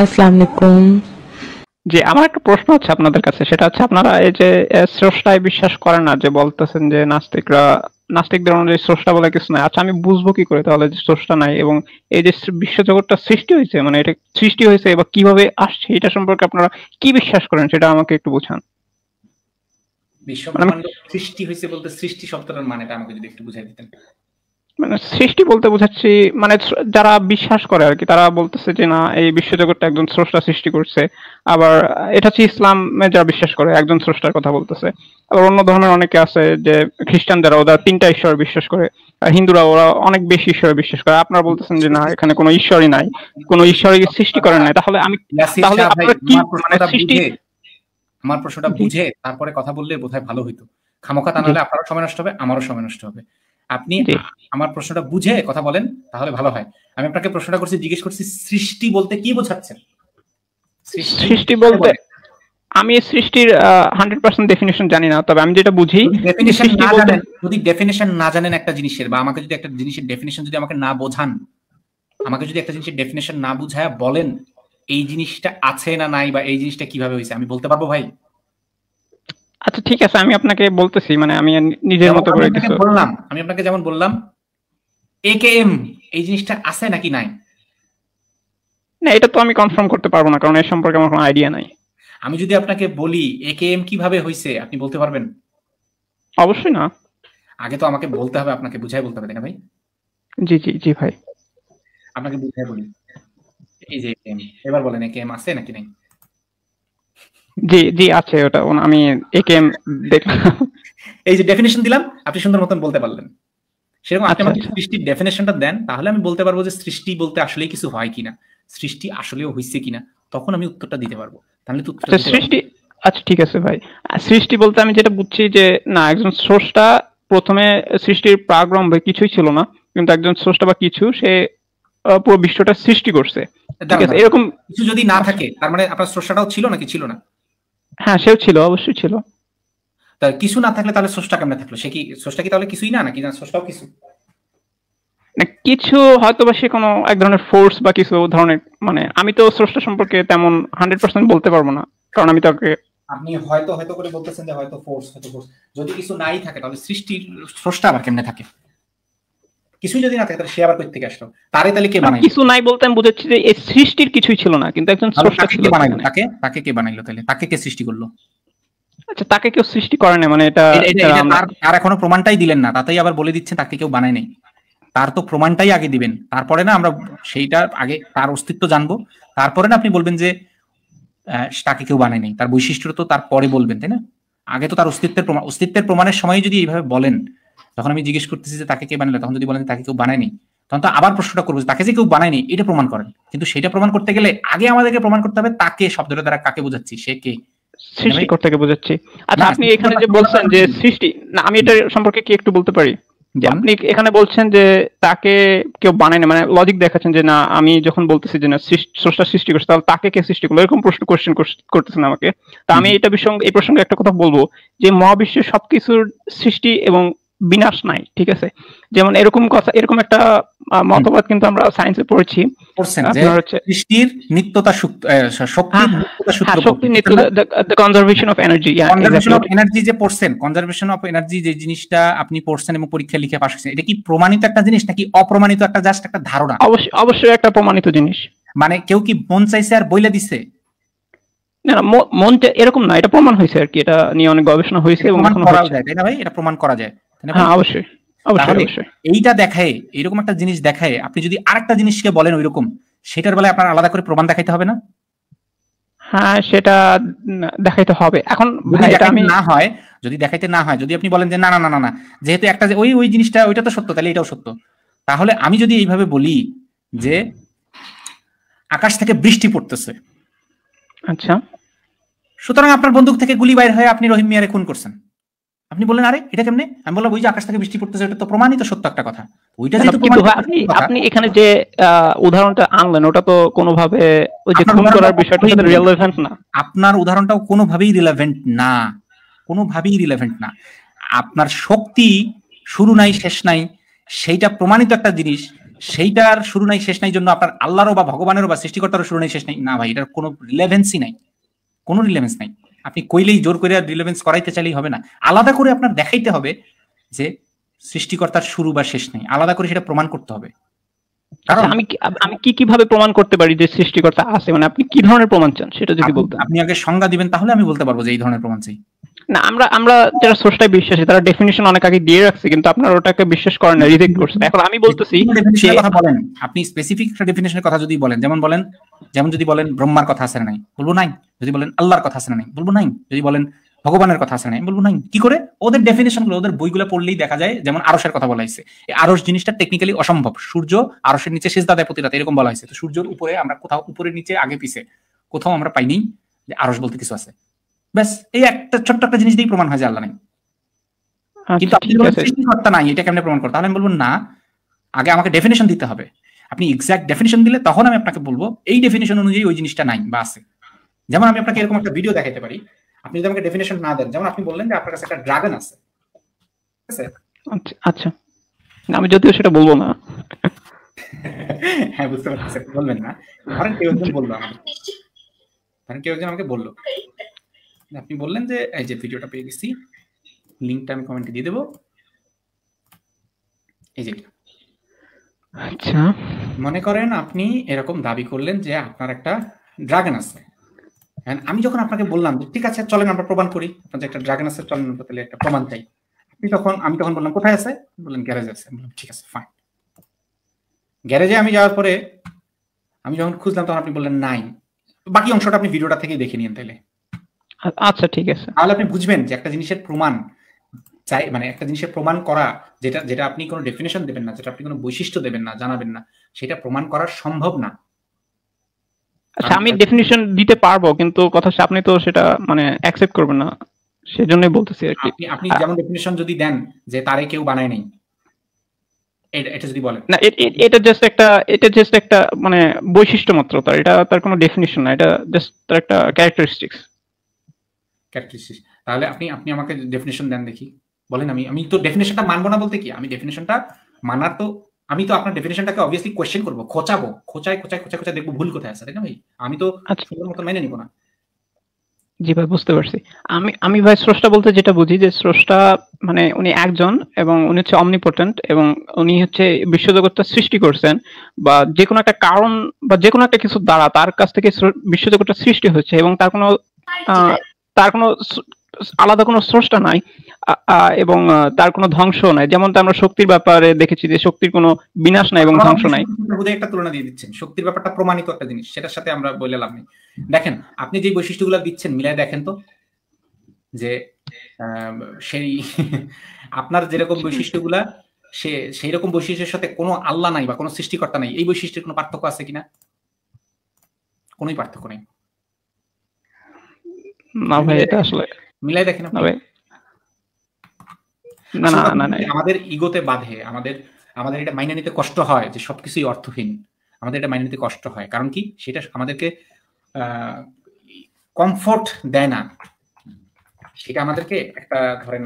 আসসালামু জি আমার একটা প্রশ্ন হচ্ছে আপনাদের কাছে সেটা হচ্ছে আপনারা এই যে স্রষ্টায় বিশ্বাস করেন না যে বলতেছেন যে নাস্তিকরা নাস্তিকদের অনুযায়ী স্রষ্টা বলে কিছু নাই আচ্ছা আমি বুঝবো কি করে তাহলে যে স্রষ্টা নাই এবং এই যে বিশ্বজগৎটা সৃষ্টি হয়েছে মানে এটা সৃষ্টি হয়েছে বা কিভাবে আসছে এটা সম্পর্কে আপনারা কি বিশ্বাস করেন সেটা আমাকে একটু বোঝান বিশ্বব্রহ্মাণ্ড মানে সৃষ্টি হয়েছে বলতে সৃষ্টি শব্দটার মানেটা আমাকে যদি একটু বুঝাই দিতেন মানে সৃষ্টি বলতে বোঝাচ্ছি মানে যারা বিশ্বাস করে আর কি তারা বলতেছে যে না এই বিশ্বজগৎটা একজন স্রষ্টা সৃষ্টি করছে আবার এটা হচ্ছে ইসলাম যারা বিশ্বাস করে একজন স্রষ্টার কথা বলতেছে আবার অন্য ধর্মের অনেকে আছে যে খ্রিস্টান যারা ওরা তিনটা ঈশ্বর বিশ্বাস করে আর হিন্দুরা ওরা অনেক বেশি ঈশ্বরে বিশ্বাস করে আপনারা বলতেছেন যে না এখানে কোনো ঈশ্বরই নাই কোনো ঈশ্বরই সৃষ্টি করে নাই তাহলে আমি তাহলে আপনারা কি মানে সৃষ্টি আমার প্রশ্নটা বুঝে তারপরে কথা বললে বোধহয় ভালো হইতো খামোকা তা নাহলে আপনারও সময় নষ্ট হবে আমারও সময় নষ্ট হবে আপনি আমার প্রশ্নটা বুঝে কথা বলেন তাহলে ভালো হয় আমি আপনাকে প্রশ্নটা করছি জিজ্ঞেস করছি সৃষ্টি বলতে কি বোঝাচ্ছেন সৃষ্টি বলতে আমি সৃষ্টির হান্ড্রেড পার্সেন্ট ডেফিনেশন জানি না তবে আমি যেটা বুঝি যদি ডেফিনেশন না জানেন একটা জিনিসের বা আমাকে যদি একটা জিনিসের ডেফিনেশন যদি আমাকে না বোঝান আমাকে যদি একটা জিনিসের ডেফিনেশন না বুঝায় বলেন এই জিনিসটা আছে না নাই বা এই জিনিসটা কিভাবে হয়েছে আমি বলতে পারবো ভাই আচ্ছা ঠিক আছে আমি আপনাকে বলতেছি মানে আমি নিজের মতো করে কিছু বললাম আমি আপনাকে যেমন বললাম একেএম এই জিনিসটা আছে নাকি নাই না এটা তো আমি কনফার্ম করতে পারবো না কারণ এর সম্পর্কে আমার কোনো আইডিয়া নাই আমি যদি আপনাকে বলি একেএম কিভাবে হইছে আপনি বলতে পারবেন অবশ্যই না আগে তো আমাকে বলতে হবে আপনাকে বুঝাই বলতে হবে না ভাই জি জি জি ভাই আপনাকে বুঝাই বলি এই যে একেএম এবার বলেন একেএম আছে নাকি নাই জি জি আছে ওটা আমি দেখলাম এই যে ডেফিনেশন দিলাম আপনি সুন্দর মতন বলতে পারলেন সেরকম আপনি আচ্ছা, আমাকে আচ্ছা। সৃষ্টির ডেফিনেশনটা দেন তাহলে আমি বলতে পারবো যে সৃষ্টি বলতে আসলে কিছু হয় কিনা সৃষ্টি আসলেও হয়েছে কিনা তখন আমি উত্তরটা দিতে পারবো তাহলে তো আচ্ছা, সৃষ্টি আচ্ছা ঠিক আছে ভাই সৃষ্টি বলতে আমি যেটা বুঝছি যে না একজন সোর্সটা প্রথমে সৃষ্টির প্রারম্ভে কিছুই ছিল না কিন্তু একজন স্রষ্টা বা কিছু সে পুরো বিশ্বটা সৃষ্টি করছে এরকম কিছু যদি না থাকে তার মানে আপনার স্রষ্টাটাও ছিল নাকি ছিল না হ্যাঁ সেও ছিল অবশ্যই ছিল তার কিছু না থাকলে তাহলে সষ্টা কেমনে থাকলো সে কি সষ্টা কি তাহলে কিছুই না নাকি না স্রষ্টাও কিছু কিছু হয়তো বা সে কোনো এক ধরনের ফোর্স বা কিছু ধরনের মানে আমি তো স্রষ্টা সম্পর্কে তেমন হান্ড্রেড পার্সেন্ট বলতে পারবো না কারণ আমি তাকে আপনি হয়তো হয়তো করে বলতেছেন যে হয়তো ফোর্স হয়তো ফোর্স যদি কিছু নাই থাকে তাহলে সৃষ্টির স্রষ্টা আবার কেমনে থাকে কিছুই যদি না থাকে তাহলে সে আবার কোথেকে আসলো তারে তাহলে কে বানাইলো কিছু নাই বলতে আমি বুঝাচ্ছি যে এই সৃষ্টির কিছুই ছিল না কিন্তু একজন স্রষ্টা ছিল বানাইলো তাকে তাকে কে বানাইলো তাহলে তাকে কে সৃষ্টি করলো আচ্ছা তাকে কেউ সৃষ্টি করে না মানে এটা আর এখনো প্রমাণটাই দিলেন না তাতেই আবার বলে দিচ্ছেন তাকে কেউ বানায় নাই তার তো প্রমাণটাই আগে দিবেন তারপরে না আমরা সেইটা আগে তার অস্তিত্ব জানবো তারপরে না আপনি বলবেন যে তাকে কেউ বানায় নাই তার বৈশিষ্ট্য তো তারপরে বলবেন তাই না আগে তো তার অস্তিত্বের প্রমাণ অস্তিত্বের প্রমাণের সময় যদি এইভাবে বলেন যখন আমি জিজ্ঞেস করতেছি যে তাকে কে বানালো তখন যদি বলেন তাকে কেউ বানায়নি তখন তো আবার প্রশ্নটা করবো তাকে যে কেউ বানায়নি এটা প্রমাণ করেন কিন্তু সেটা প্রমাণ করতে গেলে আগে আমাদেরকে প্রমাণ করতে হবে তাকে শব্দটা দ্বারা কাকে বোঝাচ্ছি সে কে সৃষ্টিকর্তাকে বোঝাচ্ছি আচ্ছা আপনি এখানে যে বলছেন যে সৃষ্টি না আমি এটা সম্পর্কে কি একটু বলতে পারি আপনি এখানে বলছেন যে তাকে কেউ বানায় মানে লজিক দেখাচ্ছেন যে না আমি যখন বলতেছি যে না স্রষ্টা সৃষ্টি করছে তাহলে তাকে কে সৃষ্টি করলো এরকম প্রশ্ন কোশ্চেন করতেছেন আমাকে তা আমি এটা বিষয় এই প্রসঙ্গে একটা কথা বলবো যে মহাবিশ্বের সবকিছুর সৃষ্টি এবং বিনাশ নাই ঠিক আছে যেমন এরকম কথা এরকম একটা মতবাদ কিন্তু আমরা সায়েন্সে পড়েছি সৃষ্টির নিত্যতা শক্তি conservation of energy conservation of energy যে পড়ছেন কনজারভেশন অফ এনার্জি যে জিনিসটা আপনি পড়ছেন এবং পরীক্ষা লিখে পাশ করছেন এটা কি প্রমাণিত একটা জিনিস নাকি অপ্রমাণিত একটা জাস্ট একটা ধারণা অবশ্যই অবশ্যই একটা প্রমাণিত জিনিস মানে কেউ কি মন চাইছে আর বইলা দিছে না মন এরকম না এটা প্রমাণ হয়েছে আর কি এটা নিয়ে অনেক গবেষণা হয়েছে এবং করা যায় না ভাই এটা প্রমাণ করা যায় হ্যাঁ, অবশ্যই এইটা দেখায় এইরকম একটা জিনিস দেখায় আপনি যদি আরেকটা জিনিসকে বলেন ওইরকম সেটার বেলায় আপনার আলাদা করে প্রমাণ দেখাইতে হবে না হ্যাঁ সেটা দেখাইতে হবে এখন আমি না হয় যদি দেখাইতে না হয় যদি আপনি বলেন যে না না না না যেহেতু একটা যে ওই ওই জিনিসটা ওইটা তো সত্য তাহলে এটাও সত্য তাহলে আমি যদি এইভাবে বলি যে আকাশ থেকে বৃষ্টি পড়তেছে আচ্ছা সুতরাং আপনার বন্দুক থেকে গুলি বাইর হয়ে আপনি রহিম মিয়ারে খুন করছেন আপনি বললেন আরে এটা কেমনে আমি বললাম ওই যে আকাশ থেকে বৃষ্টি পড়তেছে এটা তো প্রমাণিত সত্য একটা কথা ওইটা আচ্ছা, যেহেতু আপনি আপনি এখানে যে উদাহরণটা আনলেন ওটা তো কোনোভাবে ওই যে খুন করার বিষয়টা সাথে রিলেভেন্ট না আপনার উদাহরণটাও কোনোভাবেই রিলেভেন্ট না কোনোভাবেই রিলেভেন্ট না আপনার শক্তি শুরু নাই শেষ নাই সেইটা প্রমাণিত একটা জিনিস সেইটার শুরু নাই শেষ নাই জন্য আপনার আল্লাহরও বা ভগবানেরও বা সৃষ্টিকর্তারও শুরু নাই শেষ নাই না ভাই এটার কোনো রিলেভেন্সই নাই কোনো রিলেভেন্স নাই আপনি কইলেই জোর করে রিলেভেন্স করাইতে চাইলেই হবে না আলাদা করে আপনার দেখাইতে হবে যে সৃষ্টিকর্তার শুরু বা শেষ নেই আলাদা করে সেটা প্রমাণ করতে হবে আচ্ছা, কারণ আমি আমি কি কিভাবে প্রমাণ করতে পারি যে সৃষ্টিকর্তা আছে মানে আপনি কি ধরনের প্রমাণ চান সেটা যদি বলতে আপনি আগে সংজ্ঞা দিবেন তাহলে আমি বলতে পারবো যে এই ধরনের প্রমাণ চাই না আমরা আমরা যারা স্রষ্টায় বিশ্বাসী তারা ডেফিনেশন অনেক আগে দিয়ে রাখছে কিন্তু আপনার ওটাকে বিশ্বাস করেন না রিজেক্ট করছেন এখন আমি বলতেছি কথা বলেন আপনি স্পেসিফিক একটা ডেফিনেশনের কথা যদি বলেন যেমন বলেন যেমন যদি বলেন ব্রহ্মার কথা আছে নাই বলবো নাই যদি বলেন আল্লাহর কথা আছে নাই বলবো নাই যদি বলেন ভগবানের কথা আছে নাই বলবো নাই কি করে ওদের ডেফিনেশন গুলো ওদের বইগুলো পড়লেই দেখা যায় যেমন আরসের কথা বলা হয়েছে এই আরস জিনিসটা টেকনিক্যালি অসম্ভব সূর্য আরসের নিচে শেষ দাদায় প্রতি রাতে এরকম বলা হয়েছে তো সূর্যের উপরে আমরা কোথাও উপরে নিচে আগে পিছে কোথাও আমরা পাইনি যে আরস বলতে কিছু আছে ব্যাস এই একটা ছোট্ট একটা জিনিস দিয়ে প্রমাণ হয় যে আল্লাহ নাই আচ্ছা, কিন্তু আপনি সৃষ্টিকর্তা নাই এটা কেমনে প্রমাণ করতে তাহলে আমি বলবো না আগে আমাকে ডেফিনেশন দিতে হবে আপনি এক্সাক্ট ডেফিনেশন দিলে তখন আমি আপনাকে বলবো এই ডেফিনেশন অনুযায়ী ওই জিনিসটা নাই বা আছে যেমন আমি আপনাকে এরকম একটা ভিডিও দেখাতে পারি আপনি যদি আমাকে ডেফিনেশন না দেন যেমন আপনি বললেন যে আপনার কাছে একটা ড্রাগন আছে ঠিক আছে আচ্ছা, আচ্ছা। আমি যদিও সেটা বলবো না হ্যাঁ বুঝতে পারছি বলবেন না কারণ কেউ একজন বললো আমাকে কারণ কেউ একজন আমাকে বললো আপনি বললেন যে এই যে ভিডিওটা পেয়ে গেছি লিঙ্কটা আমি কমেন্টে দিয়ে দেবো এই যে আচ্ছা মনে করেন আপনি এরকম দাবি করলেন যে আপনার একটা ড্রাগন আছে আমি যখন আপনাকে বললাম যে ঠিক আছে চলেন আমরা প্রমাণ করি আপনার যে একটা ড্রাগন আছে চলেন আমরা তাহলে একটা প্রমাণ চাই আপনি তখন আমি তখন বললাম কোথায় আছে বললেন গ্যারেজে আছে বললাম ঠিক আছে ফাইন গ্যারেজে আমি যাওয়ার পরে আমি যখন খুঁজলাম তখন আপনি বললেন নাই বাকি অংশটা আপনি ভিডিওটা থেকে দেখে নিন তাইলে আচ্ছা ঠিক আছে তাহলে আপনি বুঝবেন যে একটা জিনিসের প্রমাণ চাই মানে একটা জিনিসের প্রমাণ করা যেটা যেটা আপনি কোনো ডেফিনেশন দেবেন না যেটা আপনি কোনো বৈশিষ্ট্য দেবেন না জানাবেন না সেটা প্রমাণ করা সম্ভব না আচ্ছা আমি ডেফিনেশন আচ্ছা। দিতে পারবো কিন্তু কথা হচ্ছে আপনি তো সেটা মানে অ্যাকসেপ্ট করবেন না সেজন্যই বলতেছি আর কি আপনি যেমন ডেফিনেশন যদি দেন যে তারে কেউ বানায় নাই এটা যদি বলেন না এটা জাস্ট একটা এটা জাস্ট একটা মানে বৈশিষ্ট্য মাত্র তার এটা তার কোনো ডেফিনিশন না এটা জাস্ট তার একটা ক্যারেক্টারিস্টিক্স ক্যারেক্টারিস্টিক তাহলে আপনি আপনি আমাকে ডেফিনেশন দেন দেখি বলেন আমি আমি তো ডেফিনেশনটা মানবো না বলতে কি আমি ডেফিনেশনটা মানার তো আমি তো আপনার ডেফিনেশনটাকে অবভিয়াসলি কোয়েশ্চেন করবো খোঁচাবো খোঁচায় খোঁচায় খোঁচা খোঁচা দেখবো ভুল কোথায় আছে তাই না ভাই আমি তো আচ্ছা। সুন্দর মতো মেনে নিবো না জি ভাই বুঝতে পারছি আমি আমি ভাই স্রষ্টা বলতে যেটা বুঝি যে স্রষ্টা মানে উনি একজন এবং উনি হচ্ছে অমনিপোর্টেন্ট এবং উনি হচ্ছে বিশ্বজগৎটা সৃষ্টি করছেন বা যে কোনো একটা কারণ বা যে কোনো একটা কিছু দ্বারা তার কাছ থেকে বিশ্বজগৎটা সৃষ্টি হচ্ছে এবং তার কোনো তার কোনো আলাদা কোনো স্রষ্টা নাই এবং তার কোনো ধ্বংস নাই যেমন আমরা শক্তির ব্যাপারে দেখেছি যে শক্তির কোনো বিনাশ নাই এবং ধ্বংস নাই একটা তুলনা দিয়ে দিচ্ছেন শক্তির ব্যাপারটা প্রমাণিত একটা জিনিস সেটার সাথে আমরা বলে লাভ নেই দেখেন আপনি যে বৈশিষ্ট্যগুলো দিচ্ছেন মিলাই দেখেন তো যে সেই আপনার যেরকম বৈশিষ্ট্যগুলা সে সেই রকম বৈশিষ্ট্যের সাথে কোনো আল্লাহ নাই বা কোনো সৃষ্টিকর্তা নাই এই বৈশিষ্ট্যের কোনো পার্থক্য আছে কিনা কোনোই পার্থক্য নেই না ভাই এটা আসলে মিলাই দেখেন না না না আমাদের ইগোতে বাধে আমাদের আমাদের এটা মাইনে নিতে কষ্ট হয় যে সবকিছুই অর্থহীন আমাদের এটা মাইনে নিতে কষ্ট হয় কারণ কি সেটা আমাদেরকে কমফোর্ট দেয় না সেটা আমাদেরকে একটা ধরেন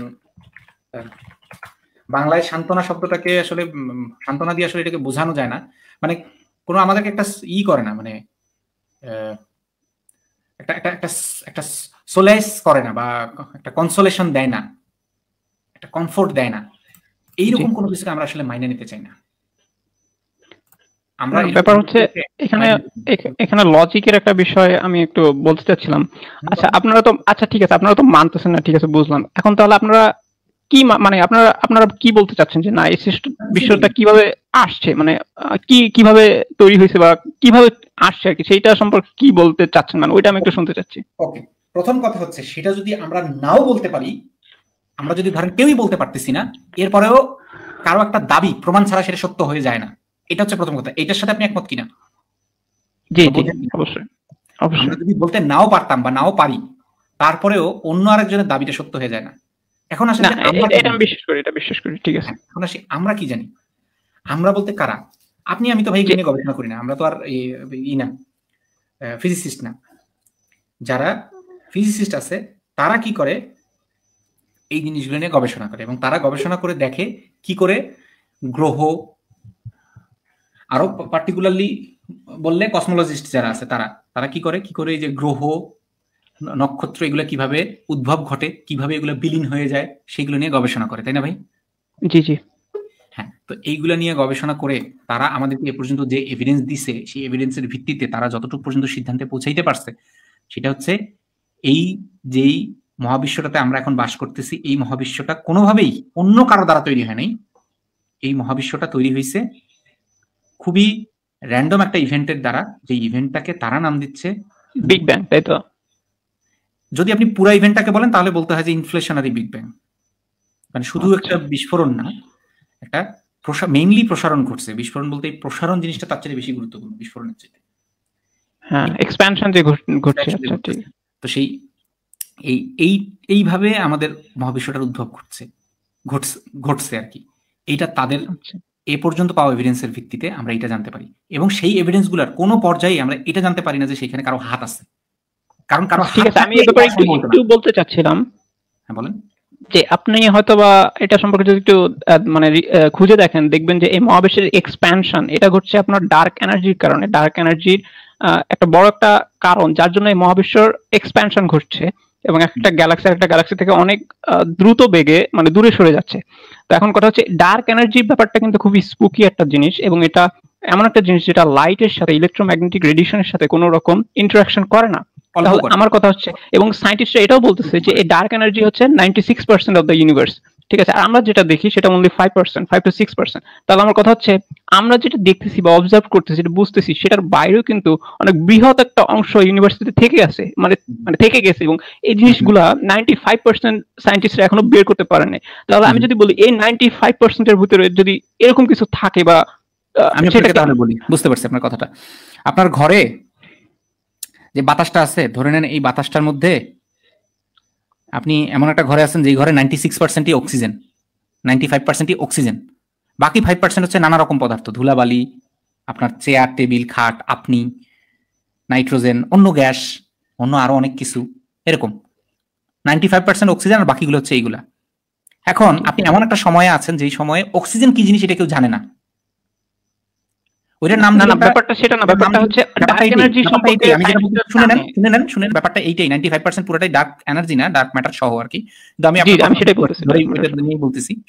বাংলায় সান্ত্বনা শব্দটাকে আসলে সান্ত্বনা দিয়ে আসলে এটাকে বোঝানো যায় না মানে কোনো আমাদেরকে একটা ই করে না মানে একটা একটা একটা একটা সোলেস করে না বা একটা কনসোলেশন দেয় না একটা কমফোর্ট দেয় না এইরকম কোনো কিছুকে আমরা আসলে মাইনে নিতে চাই না ব্যাপার হচ্ছে এখানে এখানে লজিকের একটা বিষয় আমি একটু বলতে চাচ্ছিলাম আচ্ছা আপনারা তো আচ্ছা ঠিক আছে আপনারা তো মানতেছেন না ঠিক আছে বুঝলাম এখন তাহলে আপনারা কি মানে আপনারা আপনারা কি বলতে চাচ্ছেন যে না এই বিষয়টা কিভাবে আসছে মানে কি কিভাবে তৈরি হয়েছে বা কিভাবে আসছে আর কি সেইটা সম্পর্কে কি বলতে চাচ্ছেন মানে ওইটা আমি একটু শুনতে চাচ্ছি ওকে প্রথম কথা হচ্ছে সেটা যদি আমরা নাও বলতে পারি আমরা যদি ধরেন কেউই বলতে পারতেছি না এরপরেও কারো একটা দাবি প্রমাণ ছাড়া সেটা সত্য হয়ে যায় না এটা হচ্ছে প্রথম কথা এটার সাথে আপনি একমত কিনা জি অবশ্যই আমরা যদি বলতে নাও পারতাম বা নাও পারি তারপরেও অন্য আরেকজনের দাবিটা সত্য হয়ে যায় না এখন আসলে এটা বিশ্বাস করি এটা বিশ্বাস করি ঠিক আছে এখন আসি আমরা কি জানি আমরা বলতে কারা আপনি আমি তো ভাই গবেষণা করি না আমরা তো আর ই না ফিজিসিস্ট না যারা ফিজিসিস্ট আছে তারা কি করে এই জিনিসগুলো নিয়ে গবেষণা করে এবং তারা গবেষণা করে দেখে কি করে গ্রহ আরো পার্টিকুলারলি বললে কসমোলজিস্ট যারা আছে তারা তারা কি করে কি করে এই যে গ্রহ নক্ষত্র এগুলো কিভাবে উদ্ভব ঘটে কিভাবে এগুলো বিলীন হয়ে যায় সেগুলো নিয়ে গবেষণা করে তাই না ভাই জি জি হ্যাঁ তো এইগুলো নিয়ে গবেষণা করে তারা আমাদেরকে এ পর্যন্ত যে এভিডেন্স দিছে সেই এভিডেন্সের ভিত্তিতে তারা যতটুকু পর্যন্ত সিদ্ধান্তে পৌঁছাইতে পারছে সেটা হচ্ছে এই যেই মহাবিশ্বটাতে আমরা এখন বাস করতেছি এই মহাবিশ্বটা কোনোভাবেই অন্য কারো দ্বারা তৈরি হয় নাই এই মহাবিশ্বটা তৈরি হয়েছে খুবই র্যান্ডম একটা ইভেন্টের দ্বারা যে ইভেন্টটাকে তারা নাম দিচ্ছে বিগ ব্যাং তাই তো যদি আপনি পুরো ইভেন্টটাকে বলেন তাহলে বলতে হয় যে ইনফ্লেশনারি বিগ ব্যাং মানে শুধু আচ্ছা। একটা বিস্ফোরণ না একটা মেইনলি প্রসারণ ঘটছে বিস্ফোরণ বলতে এই প্রসারণ জিনিসটা তার চেয়ে বেশি গুরুত্বপূর্ণ বিস্ফোরণের চেয়ে হ্যাঁ এক্সপ্যানশন যে ঘটছে আচ্ছা ঠিক তো সেই এই এই এইভাবে আমাদের মহাবিশ্বটার উদ্ভব ঘটছে ঘটছে ঘটছে আর কি এটা তাদের আচ্ছা। এ পর্যন্ত পাওয়া এভিডেন্সের ভিত্তিতে আমরা এটা জানতে পারি এবং সেই এভিডেন্স গুলার কোনো পর্যায়ে আমরা এটা জানতে পারি না যে সেখানে কারো হাত আছে কারণ কারো ঠিক আছে আমি একটু বলতে চাচ্ছিলাম হ্যাঁ বলেন যে আপনি হয়তোবা এটা সম্পর্কে যদি একটু মানে খুঁজে দেখেন দেখবেন যে এই মহাবিশ্বের এক্সপ্যানশন এটা ঘটছে আপনার ডার্ক এনার্জির কারণে ডার্ক এনার্জির একটা বড় একটা কারণ যার জন্য এই মহাবিশ্বর এক্সপ্যানশন ঘটছে এবং একটা গ্যালাক্সি একটা গ্যালাক্সি থেকে অনেক দ্রুত বেগে মানে দূরে সরে যাচ্ছে তো এখন কথা হচ্ছে ডার্ক এনার্জির ব্যাপারটা কিন্তু খুবই স্পুকি একটা জিনিস এবং এটা এমন একটা জিনিস যেটা লাইটের সাথে ইলেকট্রোম্যাগনেটিক রেডিয়েশনের সাথে কোনো রকম ইন্টারাকশন করে না আমার কথা হচ্ছে এবং সায়েন্টিস্টরা এটাও বলতেছে যে এই ডার্ক এনার্জি হচ্ছে ninety six percent of the universe ঠিক আছে আর আমরা যেটা দেখি সেটা only five percent five to six percent তাহলে আমার কথা হচ্ছে আমরা যেটা দেখতেছি বা অবজার্ভ করতেছি যেটা বুঝতেছি সেটার বাইরেও কিন্তু অনেক বৃহৎ একটা অংশ ইউনিভার্সিটি থেকে আছে মানে মানে থেকে গেছে এবং এই জিনিসগুলা নাইনটি ফাইভ পার্সেন্ট সায়েন্টিস্টরা এখনো বের করতে পারেনি তাহলে আমি যদি বলি এই নাইনটি ফাইভ পার্সেন্টের ভিতরে যদি এরকম কিছু থাকে বা আমি সেটাকে তাহলে বলি বুঝতে পারছি আপনার কথাটা আপনার ঘরে যে বাতাসটা আছে ধরে নেন এই বাতাসটার মধ্যে আপনি এমন একটা ঘরে আছেন যে ঘরে নাইনটি সিক্স পার্সেন্টই অক্সিজেন নাইনটি ফাইভ পার্সেন্টই অক্সিজেন বাকি ফাইভ পার্সেন্ট হচ্ছে নানা রকম পদার্থ ধুলাবালি আপনার চেয়ার টেবিল খাট আপনি নাইট্রোজেন অন্য গ্যাস অন্য আরও অনেক কিছু এরকম নাইনটি ফাইভ পার্সেন্ট অক্সিজেন আর বাকিগুলো হচ্ছে এইগুলা এখন আপনি এমন একটা সময়ে আছেন যেই সময়ে অক্সিজেন কি জিনিস এটা কেউ জানে না এনার্জি ডার্ক ম্যাটার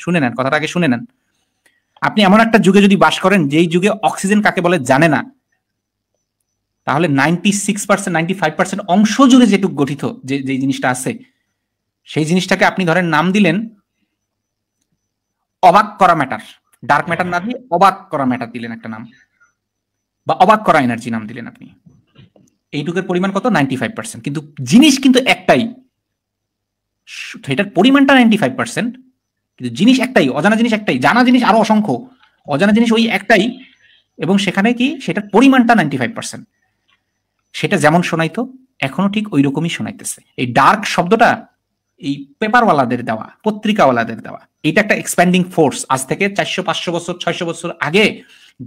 শুনে নেন কথাটা শুনে নেন আপনি এমন একটা যুগে যদি বাস করেন যেই যুগে অক্সিজেন কাকে বলে জানে না তাহলে ninety six percent ninety five percent অংশ জুড়ে যেটুক গঠিত যে যে জিনিসটা আছে সেই জিনিসটাকে আপনি ধরেন নাম দিলেন অবাক করা ম্যাটার ডার্ক ম্যাটার না দিয়ে অবাক করা ম্যাটার দিলেন একটা নাম বা অবাক করা এনার্জি নাম দিলেন আপনি এইটুকের পরিমাণ কত নাইনটি ফাইভ পার্সেন্ট কিন্তু জিনিস কিন্তু একটাই এটার পরিমাণটা নাইনটি ফাইভ পার্সেন্ট কিন্তু জিনিস একটাই অজানা জিনিস একটাই জানা জিনিস আরো অসংখ্য অজানা জিনিস ওই একটাই এবং সেখানে কি সেটার পরিমাণটা নাইনটি ফাইভ পার্সেন্ট সেটা যেমন শোনাইতো এখনো ঠিক ওই রকমই শোনাইতেছে এই ডার্ক শব্দটা এই পেপারওয়ালাদের দেওয়া পত্রিকাওয়ালাদের দেওয়া এটা একটা এক্সপ্যান্ডিং ফোর্স আজ থেকে চারশো পাঁচশো বছর ছয়শো বছর আগে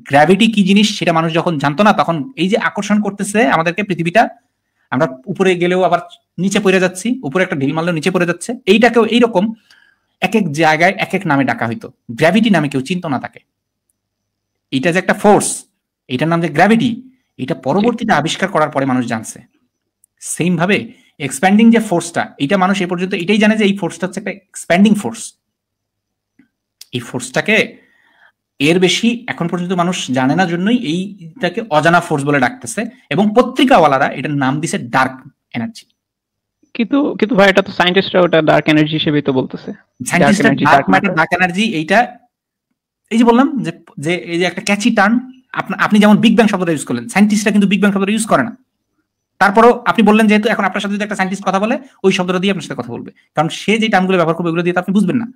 গ্র্যাভিটি কি জিনিস সেটা মানুষ যখন জানতো না তখন এই যে আকর্ষণ করতেছে আমাদেরকে পৃথিবীটা আমরা উপরে গেলেও আবার নিচে পড়ে যাচ্ছি উপরে একটা ঢিল মারলেও নিচে পড়ে যাচ্ছে এইটাকেও এইরকম এক এক জায়গায় এক এক নামে ডাকা হইতো গ্র্যাভিটি নামে কেউ চিন্ত না তাকে এটা যে একটা ফোর্স এটার নাম যে গ্র্যাভিটি এটা পরবর্তীতে আবিষ্কার করার পরে মানুষ জানছে সেম ভাবে এক্সপ্যান্ডিং যে ফোর্সটা এটা মানুষ এ পর্যন্ত এটাই জানে যে এই ফোর্সটা হচ্ছে একটা এক্সপ্যান্ডিং ফোর্স এই ফোর্সটাকে এর বেশি এখন পর্যন্ত মানুষ জানে না জন্যই এইটাকে অজানা ফোর্স বলে ডাকতেছে এবং পত্রিকাওয়ালারা এটার নাম দিছে ডার্ক এনার্জি কিন্তু কিন্তু ভাই এটা তো সায়েন্টিস্টরা ওটা ডার্ক এনার্জি হিসেবেই তো বলতেছে ডার্ক ম্যাটার ডার্ক এনার্জি এইটা এই যে বললাম যে যে এই যে একটা ক্যাচি টার্ন আপনি যেমন বিগ ব্যাং শব্দটা ইউজ করলেন সায়েন্টিস্টরা কিন্তু বিগ ব্যাং শব্দটা ইউজ করে না তারপরও আপনি বললেন যেহেতু এখন আপনার সাথে যদি একটা সায়েন্টিস্ট কথা বলে ওই শব্দটা দিয়ে আপনার সাথে কথা বলবে কারণ সে যে টার্মগুলো ব্যবহার করবে ওগুলো দিয়ে আপনি বুঝবেন না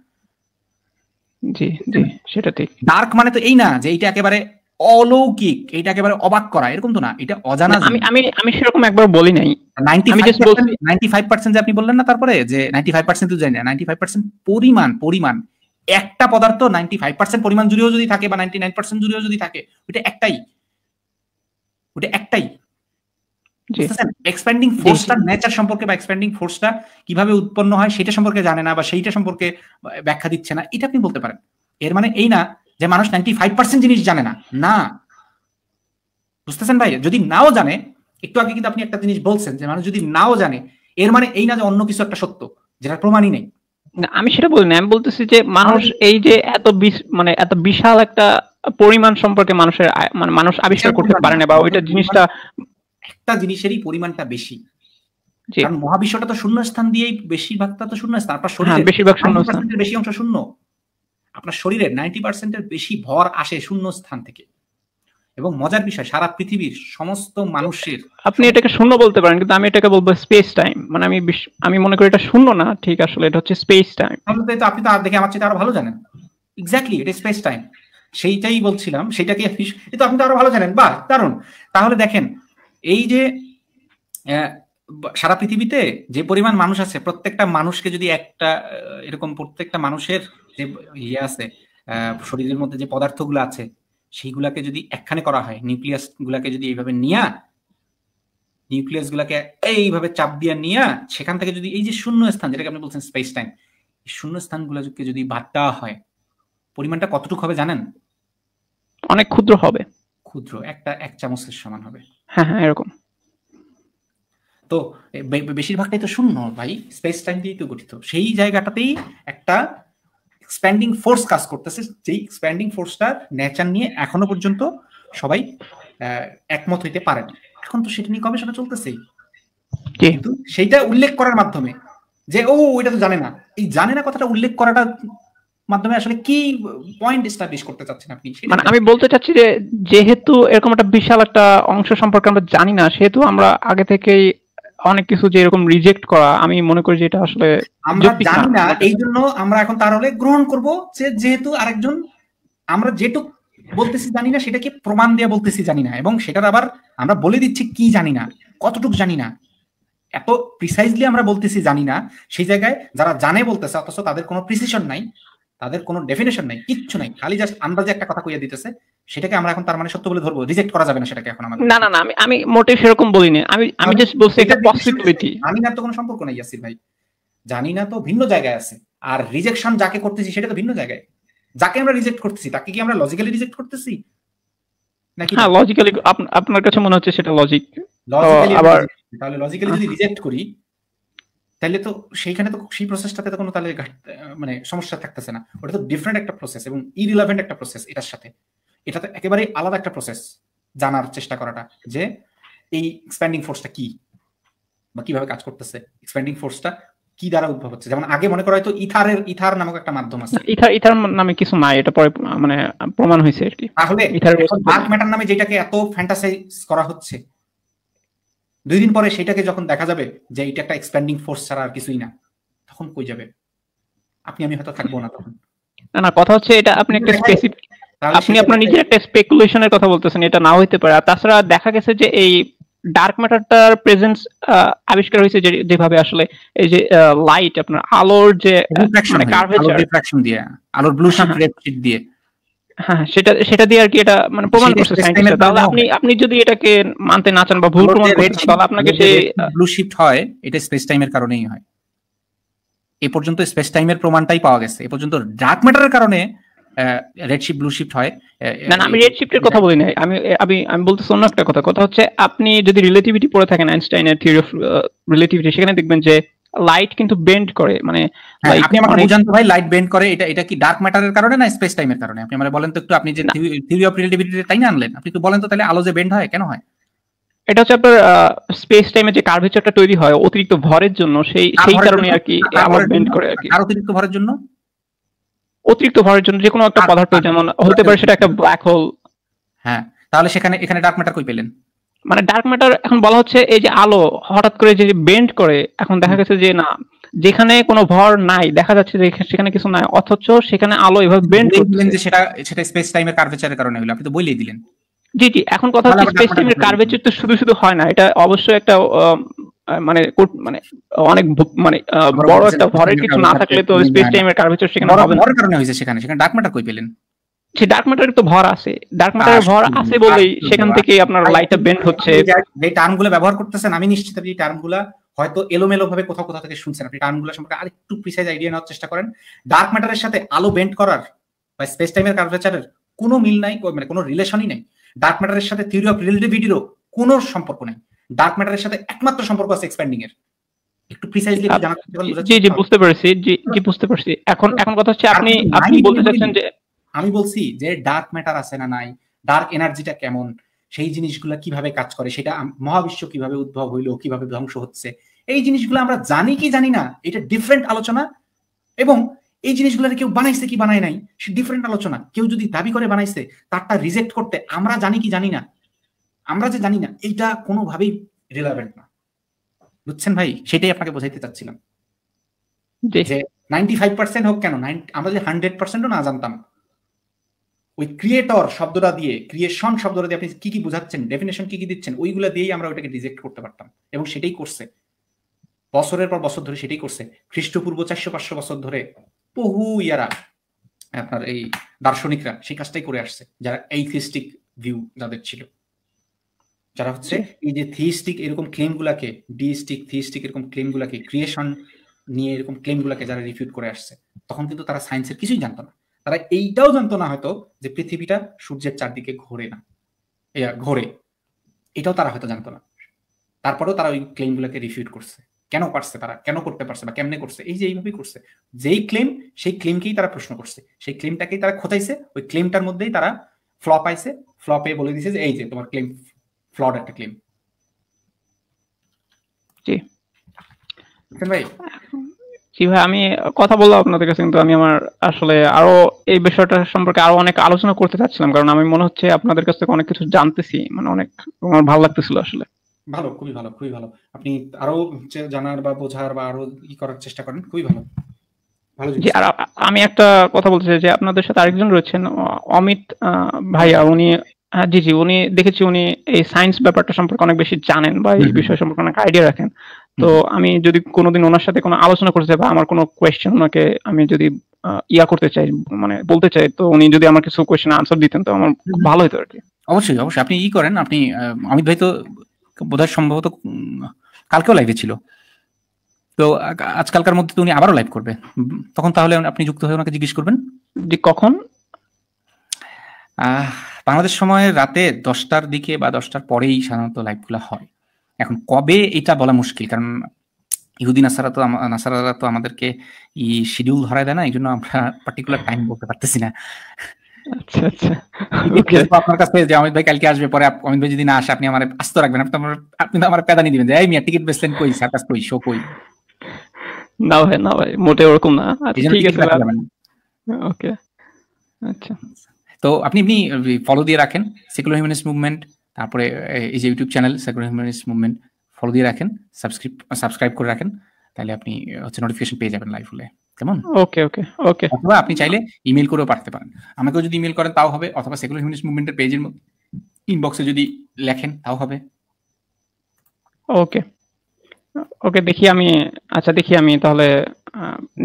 জি জি সেটা ঠিক ডার্ক মানে তো এই না যে এটা একেবারে অলৌকিক এটা একেবারে অবাক করা এরকম তো না এটা অজানা আমি আমি আমি সেরকম একবার বলি নাই নাইনটি ফাইভ পার্সেন্ট যে আপনি বললেন না তারপরে যে নাইনটি ফাইভ পার্সেন্ট তো জানি না নাইনটি ফাইভ পার্সেন্ট পরিমাণ পরিমাণ একটা পদার্থ নাইনটি ফাইভ পার্সেন্ট পরিমাণ জুড়েও যদি থাকে বা নাইনটি নাইন পার্সেন্ট জুড়েও যদি থাকে ওটা একটাই ওটা একটাই এক্সপ্যান্ডিং ফোর্সটা নেচার সম্পর্কে বা এক্সপ্যান্ডিং ফোর্সটা কিভাবে উৎপন্ন হয় সেটা সম্পর্কে জানে না বা সেইটা সম্পর্কে ব্যাখ্যা দিচ্ছে না এটা আপনি বলতে পারেন এর মানে এই না যে মানুষ নাইনটি ফাইভ পার্সেন্ট জিনিস জানে না না বুঝতেছেন ভাই যদি নাও জানে একটু আগে কিন্তু আপনি একটা জিনিস বলছেন যে মানুষ যদি নাও জানে এর মানে এই না যে অন্য কিছু একটা সত্য যেটার প্রমাণই নেই না আমি সেটা বলি না আমি বলতেছি যে মানুষ এই যে এত মানে এত বিশাল একটা পরিমাণ সম্পর্কে মানুষের মানে মানুষ আবিষ্কার করতে পারে না বা ওইটা জিনিসটা একটা জিনিসেরই পরিমাণটা বেশি কারণ মহাবিশ্বটা তো শূন্যস্থান দিয়েই বেশিরভাগটা তো শূন্যস্থান আপনার শরীরের হ্যাঁ, বেশিরভাগ শূন্যস্থান বেশি অংশ শূন্য আপনার শরীরের নাইনটি পার্সেন্টের বেশি ভর আসে শূন্যস্থান থেকে এবং মজার বিষয় সারা পৃথিবীর সমস্ত মানুষের আপনি এটাকে শূন্য বলতে পারেন কিন্তু আমি এটাকে বলবো স্পেস টাইম মানে আমি আমি মনে করি এটা শূন্য না ঠিক আসলে এটা হচ্ছে স্পেস টাইম তাহলে তো আপনি তো আর দেখে আমার চেয়ে আরো ভালো জানেন এক্স্যাক্টলি এটা স্পেস টাইম সেইটাই বলছিলাম সেটাকে আপনি তো আপনি তো আরো ভালো জানেন বাহ কারণ তাহলে দেখেন এই যে সারা পৃথিবীতে যে পরিমাণ মানুষ আছে প্রত্যেকটা মানুষকে যদি একটা এরকম প্রত্যেকটা মানুষের যে ইয়ে আছে শরীরের মধ্যে যে পদার্থগুলো আছে সেইগুলাকে যদি একখানে করা হয় নিউক্লিয়াস গুলাকে যদি এইভাবে নিয়া নিউক্লিয়াস গুলাকে এইভাবে চাপ দিয়ে নিয়ে সেখান থেকে যদি এই যে শূন্য স্থান যেটাকে আপনি বলছেন স্পেস টাইম শূন্য স্থানগুলোকে যদি বাদ দেওয়া হয় পরিমাণটা কতটুকু হবে জানেন অনেক ক্ষুদ্র হবে ক্ষুদ্র একটা এক চামচের সমান হবে হ্যাঁ হ্যাঁ এরকম তো বেশিরভাগটাই তো শূন্য ভাই স্পেস টাইম দিয়েই তো গঠিত সেই জায়গাটাতেই একটা এক্সপ্যান্ডিং ফোর্স কাজ করতেছে যেই এক্সপ্যান্ডিং ফোর্সটা নেচার নিয়ে এখনো পর্যন্ত সবাই একমত হইতে পারে না এখন তো সেটা নিয়ে গবেষণা চলতেছেই কিন্তু সেইটা উল্লেখ করার মাধ্যমে যে ও ওইটা তো জানে না এই জানে না কথাটা উল্লেখ করাটা মাধ্যমে আসলে কি পয়েন্ট এস্টাবলিশ করতে চাচ্ছেন আপনি মানে আমি বলতে চাচ্ছি যে যেহেতু এরকম একটা বিশাল একটা অংশ সম্পর্কে আমরা জানি না সেহেতু আমরা আগে থেকেই অনেক কিছু যে এরকম রিজেক্ট করা আমি মনে করি যে এটা আসলে আমরা জানি না এই জন্য আমরা এখন তার হলে গ্রহণ করব যে যেহেতু আরেকজন আমরা যেটুক বলতেছি জানি না সেটাকে প্রমাণ দিয়ে বলতেছি জানি না এবং সেটার আবার আমরা বলে দিচ্ছি কি জানি না কতটুক জানি না এত প্রিসাইজলি আমরা বলতেছি জানি না সেই জায়গায় যারা জানে বলতেছে অথচ তাদের কোনো প্রিসিশন নাই তাদের কোনো ডেফিনেশন নাই কিচ্ছু নাই খালি জাস্ট আন্দাজে একটা কথা কইয়া দিতেছে সেটাকে আমরা এখন তার মানে সত্য বলে ধরবো রিজেক্ট করা যাবে না সেটাকে এখন আমাদের না না না আমি আমি মোটে সেরকম বলি না আমি আমি জাস্ট বলছি এটা পসিবিলিটি আমি না তো কোনো সম্পর্ক নাই ইয়াসির ভাই জানি না তো ভিন্ন জায়গায় আছে আর রিজেকশন যাকে করতেছি সেটা তো ভিন্ন জায়গায় যাকে আমরা রিজেক্ট করতেছি তাকে কি আমরা লজিক্যালি রিজেক্ট করতেছি নাকি হ্যাঁ লজিক্যালি আপনার কাছে মনে হচ্ছে সেটা লজিক লজিক্যালি আবার তাহলে লজিক্যালি যদি রিজেক্ট হ্যাঁ। করি তাহলে তো সেইখানে তো সেই প্রসেসটাতে তো কোনো তাহলে মানে সমস্যা থাকতেছে না ওটা তো ডিফারেন্ট একটা প্রসেস এবং ইরিলেভেন্ট একটা প্রসেস এটার সাথে এটা তো একেবারেই আলাদা একটা প্রসেস জানার চেষ্টা করাটা যে এই এক্সপ্যান্ডিং ফোর্সটা কি বা কিভাবে কাজ করতেছে এক্সপ্যান্ডিং ফোর্সটা কি দ্বারা উদ্ভব হচ্ছে যেমন আগে মনে করা হয়তো ইথারের ইথার নামক একটা মাধ্যম আছে ইথার ইথার নামে কিছু নাই এটা পরে মানে প্রমাণ হয়েছে আর কি তাহলে ডার্ক ম্যাটার নামে যেটাকে এত ফ্যান্টাসাইজ করা হচ্ছে দুই দিন পরে সেটাকে যখন দেখা যাবে যে এটা একটা এক্সপ্যান্ডিং ফোর্স ছাড়া আর কিছুই না তখন কই যাবে আপনি আমি হয়তো থাকবো না তখন না না কথা হচ্ছে এটা আপনি একটা স্পেসিফিক হ্যাঁ, আপনি আপনার নিজের একটা স্পেকুলেশনের কথা বলতেছেন এটা না হইতে পারে আর তাছাড়া দেখা গেছে যে এই ডার্ক ম্যাটারটার প্রেজেন্স আবিষ্কার হয়েছে যেভাবে আসলে এই যে লাইট আপনার আলোর যে কার্ভেচার মানে রিফ্রাকশন দিয়ে আলোর ব্লু শিট রেড শিট দিয়ে হ্যাঁ সেটা সেটা দিয়ে আর কি এটা মানে প্রমাণ করছে তাহলে আপনি আপনি যদি এটাকে মানতে না চান বা ভুল প্রমাণ তাহলে আপনাকে ব্লু শিফট হয় এটা স্পেস টাইমের কারণেই হয় এ পর্যন্ত স্পেস টাইমের প্রমাণটাই পাওয়া গেছে এ পর্যন্ত ডার্ক ম্যাটারের কারণে রেড শিফট ব্লু শিফট হয় না আমি রেড শিফটের কথা বলি না আমি আমি আমি অন্য একটা কথা কথা হচ্ছে আপনি যদি রিলেটিভিটি পড়ে থাকেন আইনস্টাইনের থিওরি অফ রিলেটিভিটি সেখানে দেখবেন যে লাইট কিন্তু বেন্ড করে মানে হ্যাঁ, আপনি আমাকে মানে বুঝান তো ভাই লাইট বেন্ড করে এটা এটা কি ডার্ক ম্যাটারের কারণে না স্পেস টাইমের কারণে আপনি আমারে বলেন তো একটু আপনি যে থিওরি অফ রিলেটিভিটি তাই না আনলেন আপনি একটু বলেন তো তাহলে আলো যে বেন্ড হয় কেন হয় এটা হচ্ছে আপনার স্পেস টাইমে যে কার্ভেচারটা তৈরি হয় অতিরিক্ত ভরের জন্য সেই সেই কারণে আর কি আলো বেন্ড করে আর কি আর অতিরিক্ত ভরের জন্য অতিরিক্ত ভরের জন্য যে কোনো একটা পদার্থ যেমন হতে পারে সেটা একটা ব্ল্যাক হোল হ্যাঁ তাহলে সেখানে এখানে ডার্ক ম্যাটার কই পেলেন মানে ডার্ক ম্যাটার এখন বলা হচ্ছে এই যে আলো হঠাৎ করে যে বেন্ড করে এখন দেখা গেছে যে না যেখানে কোনো ভর নাই দেখা যাচ্ছে যে সেখানে কিছু নাই অথচ সেখানে আলো এভাবে বেন্ড যে সেটা সেটা স্পেস টাইমের কার্ভেচারের কারণে হলো আপনি তো বলেই দিলেন জি জি এখন কথা হচ্ছে স্পেস টাইমের কার্ভেচার তো শুধু শুধু হয় না এটা অবশ্যই একটা মানে মানে অনেক মানে বড় একটা ভরের কিছু না থাকলে তো স্পেস টাইমের কার্ভেচার সেখানে হবে ভরের কারণে হইছে সেখানে সেখানে ডার্ক ম্যাটার কই পেলেন সে ডার্ক ম্যাটারে তো ভর আছে ডার্ক ভর আছে বলেই সেখান থেকে আপনার লাইটটা বেন্ড হচ্ছে টার্মগুলো ব্যবহার করতেছেন আমি নিশ্চিত আপনি টার্মগুলো হয়তো এলোমেলো ভাবে কোথাও কোথাও থেকে শুনছেন আপনি টার্মগুলো সম্পর্কে আরেকটু প্রিসাইজ আইডিয়া নেওয়ার চেষ্টা করেন ডার্ক ম্যাটারের সাথে আলো বেন্ড করার বা স্পেস টাইমের কার্ভেচারের কোনো মিল নাই মানে কোনো রিলেশনই নাই ডার্ক ম্যাটারের সাথে থিওরি অফ রিলেটিভিটিরও কোনো সম্পর্ক নাই ডার্ক ম্যাটারের সাথে একমাত্র সম্পর্ক আছে এক্সপ্যান্ডিং এর একটু প্রিসাইজলি আচ্ছা। জানাতে জি জি বুঝতে পেরেছি জি জি বুঝতে পেরেছি এখন এখন কথা হচ্ছে আপনি আপনি বলতে চাচ্ছেন যে আমি বলছি যে ডার্ক ম্যাটার আছে না নাই ডার্ক এনার্জিটা কেমন সেই জিনিসগুলো কিভাবে কাজ করে সেটা মহাবিশ্ব কিভাবে উদ্ভব হইলো কিভাবে ধ্বংস হচ্ছে এই জিনিসগুলো আমরা জানি কি জানি না এটা ডিফারেন্ট আলোচনা এবং এই জিনিসগুলো কেউ বানাইছে কি বানায় নাই সে ডিফারেন্ট আলোচনা কেউ যদি দাবি করে বানাইছে তারটা রিজেক্ট করতে আমরা জানি কি জানি না আমরা যে জানি না এইটা কোনোভাবেই রিলেভেন্ট না বুঝছেন ভাই সেটাই আপনাকে বোঝাইতে চাচ্ছিলাম যে নাইনটি ফাইভ পার্সেন্ট হোক কেন আমরা যে হান্ড্রেড পার্সেন্টও না জানতাম ওই ক্রিয়েটর শব্দটা দিয়ে ক্রিয়েশন শব্দটা দিয়ে আপনি কি কি বোঝাচ্ছেন ডেফিনেশন কি কি দিচ্ছেন ওইগুলো দিয়েই আমরা ওটাকে ডিজেক্ট করতে পারতাম এবং সেটাই করছে বছরের পর বছর ধরে সেটাই করছে খ্রিস্টপূর্ব চারশো পাঁচশো বছর ধরে বহু ইয়ারা আপনার এই দার্শনিকরা সেই কাজটাই করে আসছে যারা এই থিস্টিক ভিউ যাদের ছিল যারা হচ্ছে এই যে থিস্টিক এরকম ক্লেম গুলাকে ডিস্টিক থিস্টিক এরকম ক্লেম গুলাকে ক্রিয়েশন নিয়ে এরকম ক্লেম গুলাকে যারা রিফিউট করে আসছে তখন কিন্তু তারা সায়েন্সের কিছুই জানতো না তারা এইটাও জানতো না হয়তো যে পৃথিবীটা সূর্যের চারদিকে ঘোরে না ঘোরে এটাও তারা হয়তো জানতো না তারপরেও তারা ওই ক্লেমগুলোকে রিফিউট করছে কেন পারছে তারা কেন করতে পারছে বা কেমনে করছে এই যে এইভাবেই করছে যেই ক্লেম সেই ক্লেমকেই তারা প্রশ্ন করছে সেই ক্লেমটাকেই তারা খোঁচাইছে ওই ক্লেমটার মধ্যেই তারা ফ্লপ আইছে ফ্লপে বলে দিছে যে এই যে তোমার ক্লেম ফ্লড একটা ক্লেম জি ভাই জি ভাই আমি কথা বললাম আপনাদের কাছে কিন্তু আমি আমার আসলে আরো এই বিষয়টা সম্পর্কে আরো অনেক আলোচনা করতে চাচ্ছিলাম কারণ আমি মনে হচ্ছে আপনাদের কাছ থেকে অনেক কিছু জানতেছি মানে অনেক আমার ভালো লাগতেছিল আসলে ভালো খুবই ভালো খুবই ভালো আপনি আরো জানার বা বোঝার বা আরো ই করার চেষ্টা করেন খুবই ভালো আমি একটা কথা বলতে চাই যে আপনাদের সাথে আরেকজন রয়েছেন অমিত ভাইয়া উনি হ্যাঁ, জি জি উনি দেখেছি উনি এই সায়েন্স ব্যাপারটা সম্পর্কে অনেক বেশি জানেন বা এই বিষয় সম্পর্কে অনেক আইডিয়া রাখেন তো আমি যদি কোনোদিন ওনার সাথে কোনো আলোচনা করতে চাই বা আমার কোনো কোয়েশ্চেন ওনাকে আমি যদি ইয়া করতে চাই মানে বলতে চাই তো উনি যদি আমার কিছু কোয়েশ্চেন আনসার দিতেন তো আমার ভালো হতো আর কি অবশ্যই অবশ্যই আপনি ই করেন আপনি আমি ভাই তো বোধহয় সম্ভবত কালকেও লাইভে ছিল তো আজকালকার মধ্যে তো উনি আবারও লাইভ করবে তখন তাহলে আপনি যুক্ত হয়ে ওনাকে জিজ্ঞেস করবেন যে কখন বাংলাদেশ সময় রাতে দশটার দিকে বা দশটার পরেই সাধারণত লাইভগুলো হয় এখন কবে এটা বলা মুশকিল কারণ ইহুদি নাসারা তো নাসারা তো আমাদেরকে ই শিডিউল ধরায় দেয় না এই জন্য আমরা পার্টিকুলার টাইম বলতে পারতেছি না আচ্ছা, আচ্ছা। আপনার কাছে ভাই কালকে আসবে পরে ভাই যদি আসে আপনি আমার আস্ত রাখবেন আপনি আপনি তো দিবেন টিকিট কই সার্কাস কই শো কই না ভাই না ভাই মোটে ওরকম না ওকে আচ্ছা, আচ্ছা তো আপনি আপনি ফলো দিয়ে রাখেন সেকুলার হিউম্যানিস্ট মুভমেন্ট তারপরে এই যে YouTube channel secular humanist movement follow দিয়ে রাখেন সাবস্ক্রাইব সাবস্ক্রাইব করে রাখেন তাহলে আপনি হচ্ছে নোটিফিকেশন পেয়ে যাবেন লাইভ হলে কেমন ওকে ওকে ওকে অথবা আপনি চাইলে ইমেল করেও পাঠাতে পারেন আমাকেও যদি ইমেল করেন তাও হবে অথবা সেকুলার হিউম্যানিস্ট মুভমেন্টের পেজের ইনবক্সে যদি লেখেন তাও হবে ওকে ওকে দেখি আমি আচ্ছা দেখি আমি তাহলে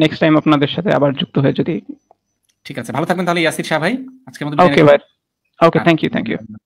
নেক্সট টাইম আপনাদের সাথে আবার যুক্ত হয়ে যদি ঠিক আছে ভালো থাকবেন তাহলে ইয়াসির শাহ ভাই আজকের মতো ওকে ভাই okay thank you thank you